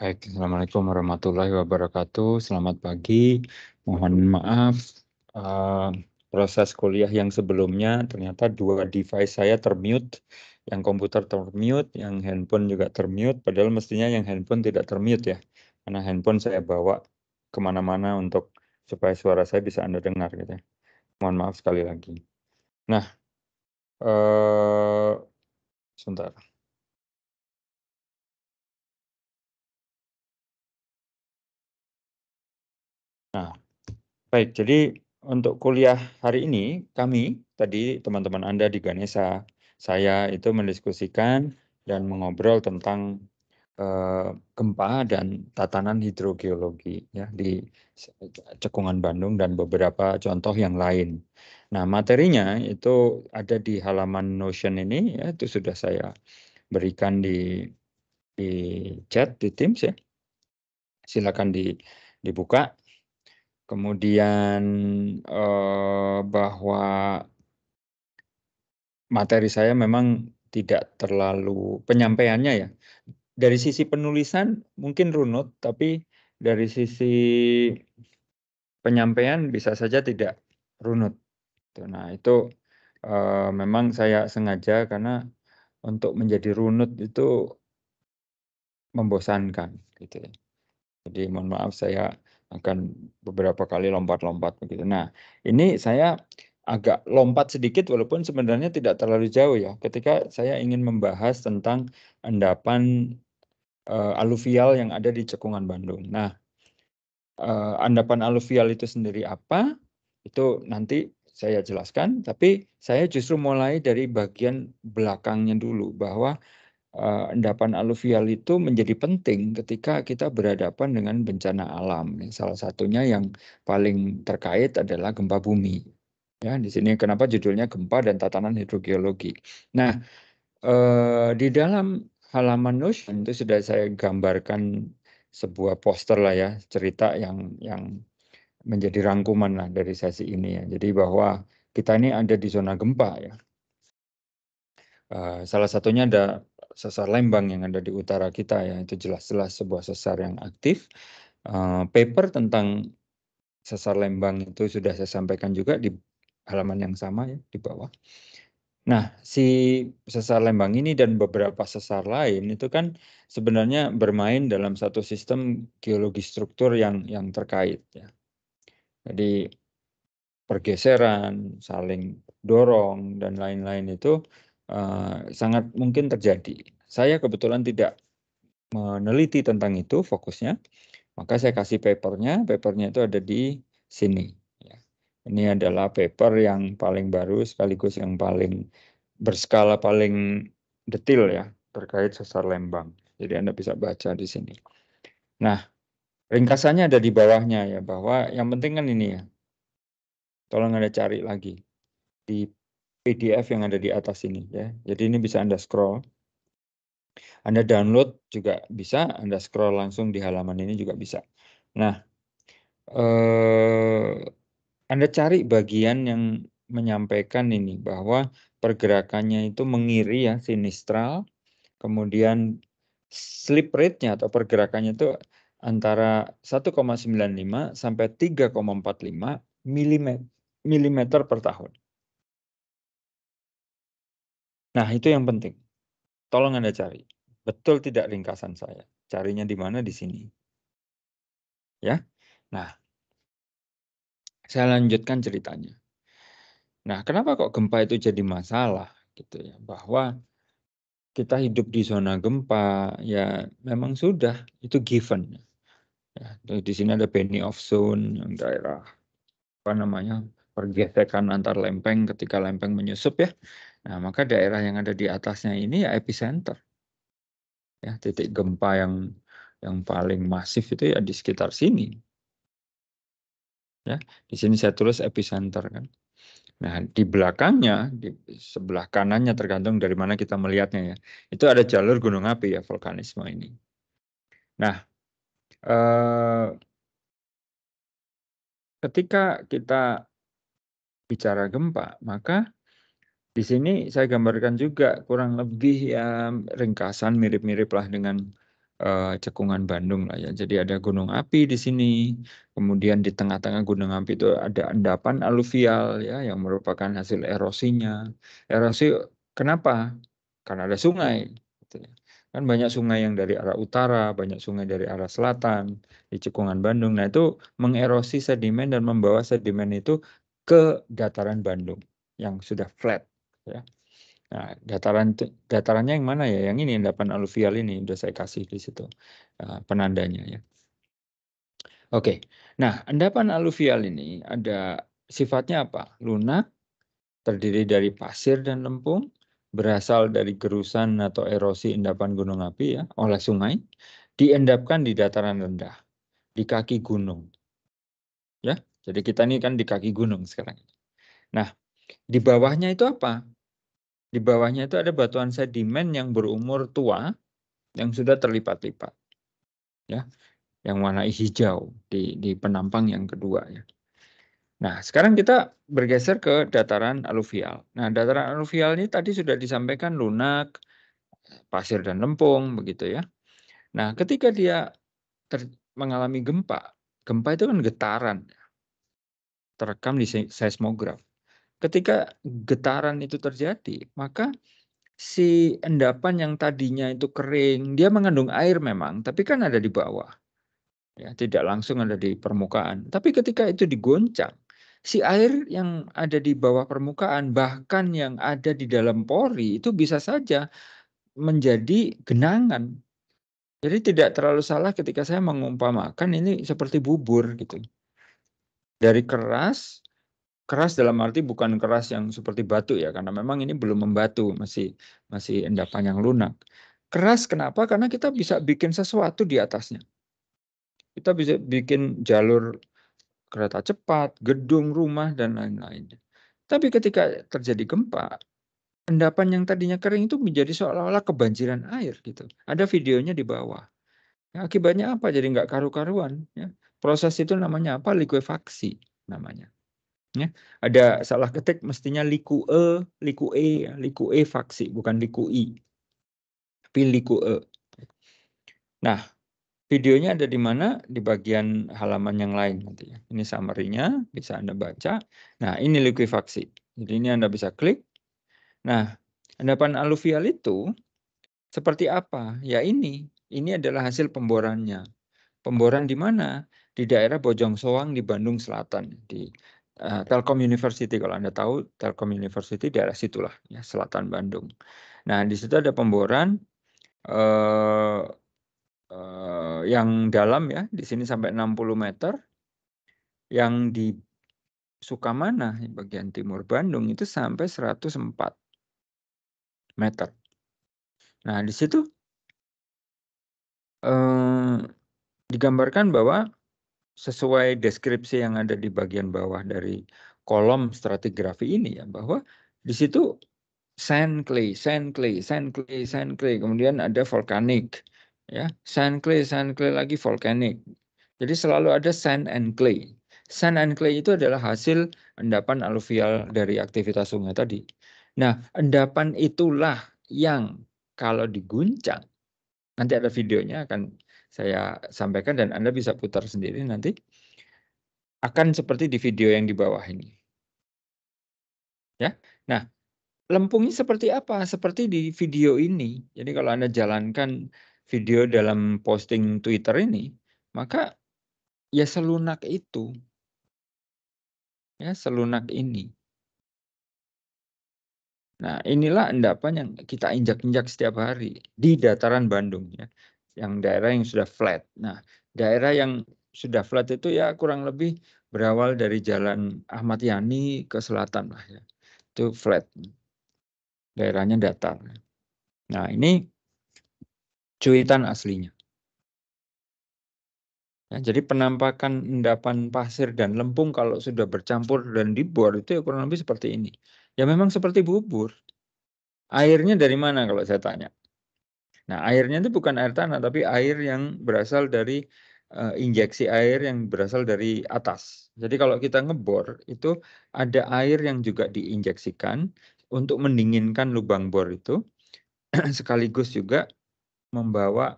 Baik, Assalamualaikum warahmatullahi wabarakatuh. Selamat pagi. Mohon maaf uh, proses kuliah yang sebelumnya ternyata dua device saya termute, yang komputer termute, yang handphone juga termute. Padahal mestinya yang handphone tidak termute ya, karena handphone saya bawa kemana-mana untuk supaya suara saya bisa anda dengar gitu. Ya. Mohon maaf sekali lagi. Nah, uh, sebentar. Nah, baik. Jadi untuk kuliah hari ini kami tadi teman-teman Anda di Ganesa, saya itu mendiskusikan dan mengobrol tentang eh, gempa dan tatanan hidrogeologi ya di Cekungan Bandung dan beberapa contoh yang lain. Nah, materinya itu ada di halaman Notion ini ya itu sudah saya berikan di di chat di Teams ya. Silakan di dibuka kemudian eh, bahwa materi saya memang tidak terlalu penyampaiannya ya. Dari sisi penulisan mungkin runut, tapi dari sisi penyampaian bisa saja tidak runut. Gitu. Nah itu eh, memang saya sengaja karena untuk menjadi runut itu membosankan gitu ya. Jadi mohon maaf saya akan beberapa kali lompat-lompat begitu. Nah, ini saya agak lompat sedikit walaupun sebenarnya tidak terlalu jauh ya. Ketika saya ingin membahas tentang endapan uh, aluvial yang ada di cekungan Bandung. Nah, uh, endapan aluvial itu sendiri apa? Itu nanti saya jelaskan, tapi saya justru mulai dari bagian belakangnya dulu bahwa Eh, endapan aluvial itu menjadi penting ketika kita berhadapan dengan bencana alam. Ya, salah satunya yang paling terkait adalah gempa bumi. Ya, di sini kenapa judulnya gempa dan tatanan hidrogeologi. Nah, uh, di dalam halaman Notion itu sudah saya gambarkan sebuah poster lah ya, cerita yang yang menjadi rangkuman lah dari sesi ini ya. Jadi bahwa kita ini ada di zona gempa ya. Uh, salah satunya ada sesar Lembang yang ada di utara kita ya itu jelas-jelas sebuah sesar yang aktif. Uh, paper tentang sesar Lembang itu sudah saya sampaikan juga di halaman yang sama ya di bawah. Nah, si sesar Lembang ini dan beberapa sesar lain itu kan sebenarnya bermain dalam satu sistem geologi struktur yang yang terkait ya. Jadi pergeseran, saling dorong dan lain-lain itu Eh, sangat mungkin terjadi. Saya kebetulan tidak meneliti tentang itu fokusnya, maka saya kasih papernya. Papernya itu ada di sini. Ya. Ini adalah paper yang paling baru sekaligus yang paling berskala paling detail ya terkait sesar Lembang. Jadi Anda bisa baca di sini. Nah, ringkasannya ada di bawahnya ya bahwa yang penting kan ini ya. Tolong Anda cari lagi di PDF yang ada di atas ini ya. Jadi ini bisa Anda scroll. Anda download juga bisa, Anda scroll langsung di halaman ini juga bisa. Nah, eh, Anda cari bagian yang menyampaikan ini bahwa pergerakannya itu mengiri ya sinistral, kemudian slip rate-nya atau pergerakannya itu antara 1,95 sampai 3,45 mm, mm per tahun. Nah, itu yang penting. Tolong Anda cari. Betul tidak ringkasan saya? Carinya di mana? Di sini. Ya. Nah, saya lanjutkan ceritanya. Nah, kenapa kok gempa itu jadi masalah gitu ya? Bahwa kita hidup di zona gempa ya memang sudah itu given ya, ya di sini ada penny of zone yang daerah apa namanya pergesekan antar lempeng ketika lempeng menyusup ya Nah, maka daerah yang ada di atasnya ini ya epicenter. Ya, titik gempa yang yang paling masif itu ya di sekitar sini. Ya, di sini saya tulis epicenter kan. Nah, di belakangnya, di sebelah kanannya tergantung dari mana kita melihatnya ya. Itu ada jalur gunung api ya vulkanisme ini. Nah, eh, ketika kita bicara gempa, maka di sini saya gambarkan juga kurang lebih ya ringkasan mirip-mirip lah dengan uh, cekungan Bandung lah ya. Jadi ada gunung api di sini, kemudian di tengah-tengah gunung api itu ada endapan aluvial ya yang merupakan hasil erosinya. Erosi kenapa? Karena ada sungai. Gitu ya. kan banyak sungai yang dari arah utara, banyak sungai dari arah selatan di cekungan Bandung. Nah itu mengerosi sedimen dan membawa sedimen itu ke dataran Bandung yang sudah flat ya. Nah, dataran datarannya yang mana ya? Yang ini endapan aluvial ini sudah saya kasih di situ uh, penandanya ya. Oke. Nah, endapan aluvial ini ada sifatnya apa? Lunak, terdiri dari pasir dan lempung, berasal dari gerusan atau erosi endapan gunung api ya oleh sungai, diendapkan di dataran rendah, di kaki gunung. Ya, jadi kita ini kan di kaki gunung sekarang. Nah, di bawahnya itu apa? Di bawahnya itu ada batuan sedimen yang berumur tua yang sudah terlipat-lipat. Ya, yang warna hijau di, di penampang yang kedua ya. Nah, sekarang kita bergeser ke dataran aluvial. Nah, dataran aluvial ini tadi sudah disampaikan lunak, pasir dan lempung begitu ya. Nah, ketika dia ter mengalami gempa, gempa itu kan getaran. Terekam di seismograf ketika getaran itu terjadi, maka si endapan yang tadinya itu kering, dia mengandung air memang, tapi kan ada di bawah. Ya, tidak langsung ada di permukaan. Tapi ketika itu digoncang, si air yang ada di bawah permukaan, bahkan yang ada di dalam pori itu bisa saja menjadi genangan. Jadi tidak terlalu salah ketika saya mengumpamakan ini seperti bubur gitu. Dari keras keras dalam arti bukan keras yang seperti batu ya karena memang ini belum membatu masih masih endapan yang lunak keras kenapa karena kita bisa bikin sesuatu di atasnya kita bisa bikin jalur kereta cepat gedung rumah dan lain-lain tapi ketika terjadi gempa endapan yang tadinya kering itu menjadi seolah-olah kebanjiran air gitu ada videonya di bawah ya, akibatnya apa jadi nggak karu-karuan ya. proses itu namanya apa likuifaksi namanya Ya, ada salah ketik mestinya liku e, liku e, ya, liku e faksi bukan liku i. Tapi liku e. Nah, videonya ada di mana? Di bagian halaman yang lain nanti ya. Ini summary bisa Anda baca. Nah, ini likuifaksi. E Jadi ini Anda bisa klik. Nah, endapan aluvial itu seperti apa? Ya ini, ini adalah hasil pemborannya. Pemboran di mana? Di daerah Bojong Soang di Bandung Selatan, di Eh, Telkom University kalau anda tahu Telkom University di daerah situlah ya selatan Bandung. Nah di situ ada pemboran uh, uh, yang dalam ya di sini sampai 60 meter yang di Sukamana bagian timur Bandung itu sampai 104 meter. Nah di situ uh, digambarkan bahwa sesuai deskripsi yang ada di bagian bawah dari kolom stratigrafi ini ya bahwa di situ sand clay, sand clay, sand clay, sand clay, kemudian ada vulkanik ya, sand clay, sand clay lagi vulkanik Jadi selalu ada sand and clay. Sand and clay itu adalah hasil endapan aluvial dari aktivitas sungai tadi. Nah, endapan itulah yang kalau diguncang nanti ada videonya akan saya sampaikan dan Anda bisa putar sendiri nanti akan seperti di video yang di bawah ini. Ya. Nah, lempungnya seperti apa? Seperti di video ini. Jadi kalau Anda jalankan video dalam posting Twitter ini, maka ya selunak itu. Ya, selunak ini. Nah, inilah endapan yang kita injak-injak setiap hari di dataran Bandung ya yang daerah yang sudah flat. Nah, daerah yang sudah flat itu ya kurang lebih berawal dari jalan Ahmad Yani ke selatan lah ya. Itu flat. Daerahnya datar. Nah, ini cuitan aslinya. Ya, jadi penampakan endapan pasir dan lempung kalau sudah bercampur dan dibuat itu ya kurang lebih seperti ini. Ya memang seperti bubur. Airnya dari mana kalau saya tanya? Nah, airnya itu bukan air tanah, tapi air yang berasal dari uh, injeksi air yang berasal dari atas. Jadi kalau kita ngebor itu ada air yang juga diinjeksikan untuk mendinginkan lubang bor itu, sekaligus juga membawa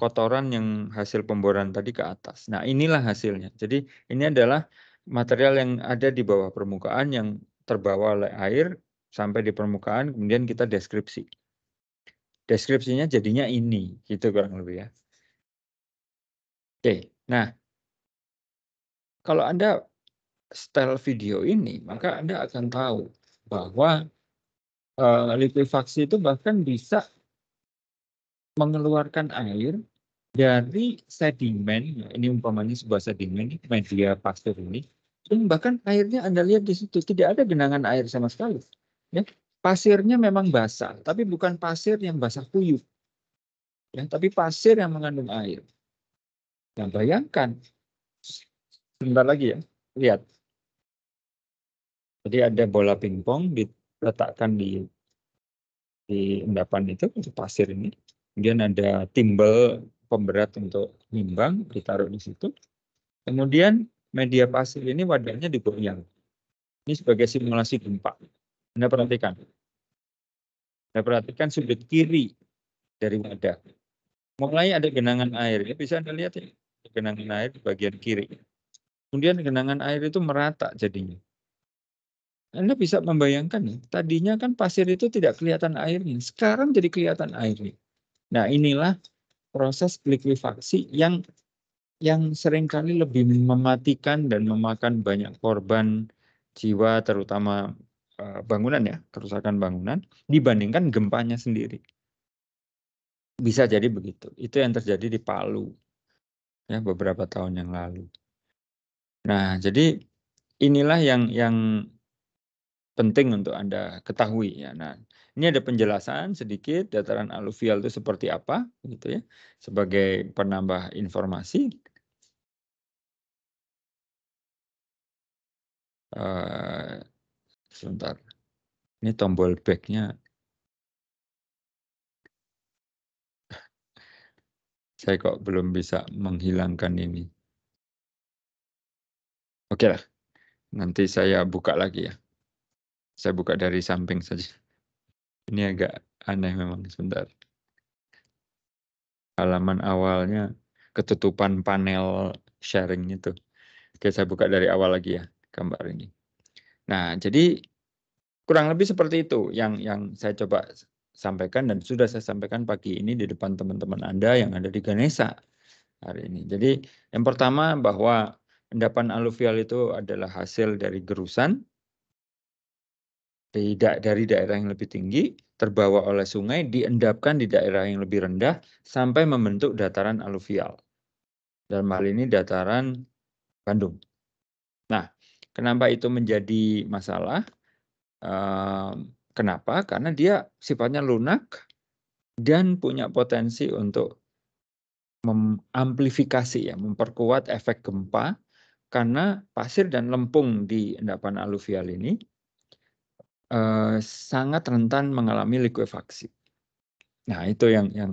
kotoran yang hasil pemboran tadi ke atas. Nah inilah hasilnya. Jadi ini adalah material yang ada di bawah permukaan yang terbawa oleh air sampai di permukaan, kemudian kita deskripsi deskripsinya jadinya ini gitu kurang lebih ya oke nah kalau anda style video ini maka anda akan tahu bahwa uh, eh, likuifaksi itu bahkan bisa mengeluarkan air dari sedimen ini umpamanya sebuah sedimen media pasir ini dan bahkan airnya anda lihat di situ tidak ada genangan air sama sekali ya Pasirnya memang basah, tapi bukan pasir yang basah puyuh. Ya, tapi pasir yang mengandung air. Nah, bayangkan. Sebentar lagi ya. Lihat. Jadi ada bola pingpong diletakkan di di endapan itu, untuk pasir ini. Kemudian ada timbel pemberat untuk nimbang ditaruh di situ. Kemudian media pasir ini wadahnya digoyang. Ini sebagai simulasi gempa. Anda perhatikan. Nah, perhatikan sudut kiri dari wadah. Mulai ada genangan air. Ini bisa Anda lihat ya. Genangan air di bagian kiri. Kemudian genangan air itu merata jadinya. Anda bisa membayangkan ya, tadinya kan pasir itu tidak kelihatan airnya, sekarang jadi kelihatan airnya. Nah inilah proses likuifaksi yang yang seringkali lebih mematikan dan memakan banyak korban jiwa terutama Eh, bangunan ya, kerusakan bangunan dibandingkan gempanya sendiri. Bisa jadi begitu. Itu yang terjadi di Palu ya beberapa tahun yang lalu. Nah, jadi inilah yang yang penting untuk Anda ketahui ya. Nah, ini ada penjelasan sedikit dataran aluvial itu seperti apa gitu ya sebagai penambah informasi. Uh, sebentar ini tombol backnya saya kok belum bisa menghilangkan ini oke lah nanti saya buka lagi ya saya buka dari samping saja ini agak aneh memang sebentar halaman awalnya ketutupan panel sharing itu. Oke, saya buka dari awal lagi ya gambar ini. Nah, jadi kurang lebih seperti itu yang yang saya coba sampaikan dan sudah saya sampaikan pagi ini di depan teman-teman Anda yang ada di Ganesha hari ini. Jadi yang pertama bahwa endapan aluvial itu adalah hasil dari gerusan tidak dari daerah yang lebih tinggi terbawa oleh sungai diendapkan di daerah yang lebih rendah sampai membentuk dataran aluvial. Dalam hal ini dataran Bandung. Nah, Kenapa itu menjadi masalah? Kenapa? Karena dia sifatnya lunak dan punya potensi untuk mengamplifikasi ya, memperkuat efek gempa karena pasir dan lempung di endapan aluvial ini sangat rentan mengalami likuifaksi. Nah itu yang yang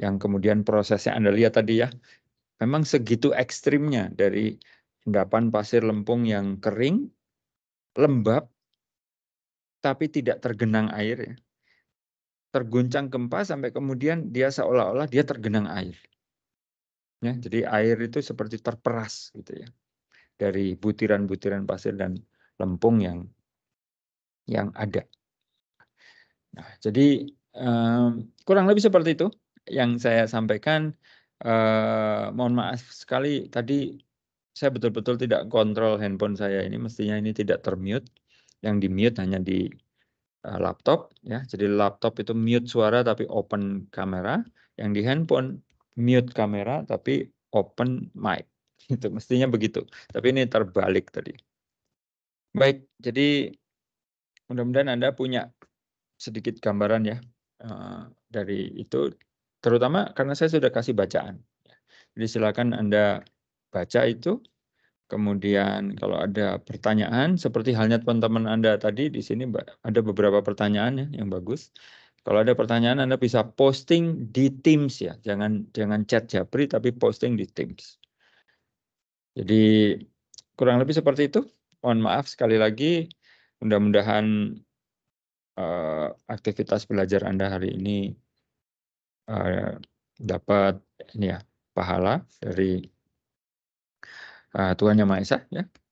yang kemudian prosesnya Anda lihat tadi ya, memang segitu ekstrimnya dari endapan pasir lempung yang kering, lembab, tapi tidak tergenang air ya. Terguncang gempa sampai kemudian dia seolah-olah dia tergenang air. Ya, jadi air itu seperti terperas gitu ya dari butiran-butiran pasir dan lempung yang yang ada. Nah, jadi um, kurang lebih seperti itu yang saya sampaikan. Uh, mohon maaf sekali tadi saya betul-betul tidak kontrol handphone saya ini mestinya ini tidak termute yang di mute hanya di uh, laptop ya jadi laptop itu mute suara tapi open kamera yang di handphone mute kamera tapi open mic itu mestinya begitu tapi ini terbalik tadi baik jadi mudah-mudahan anda punya sedikit gambaran ya uh, dari itu terutama karena saya sudah kasih bacaan ya. jadi silakan anda baca itu. Kemudian kalau ada pertanyaan, seperti halnya teman-teman Anda tadi, di sini ada beberapa pertanyaan ya, yang bagus. Kalau ada pertanyaan Anda bisa posting di Teams ya, jangan jangan chat Japri tapi posting di Teams. Jadi kurang lebih seperti itu. Mohon maaf sekali lagi. Mudah-mudahan uh, aktivitas belajar Anda hari ini uh, dapat ini ya pahala dari Ah, Tuhan Yang Maha Esa ya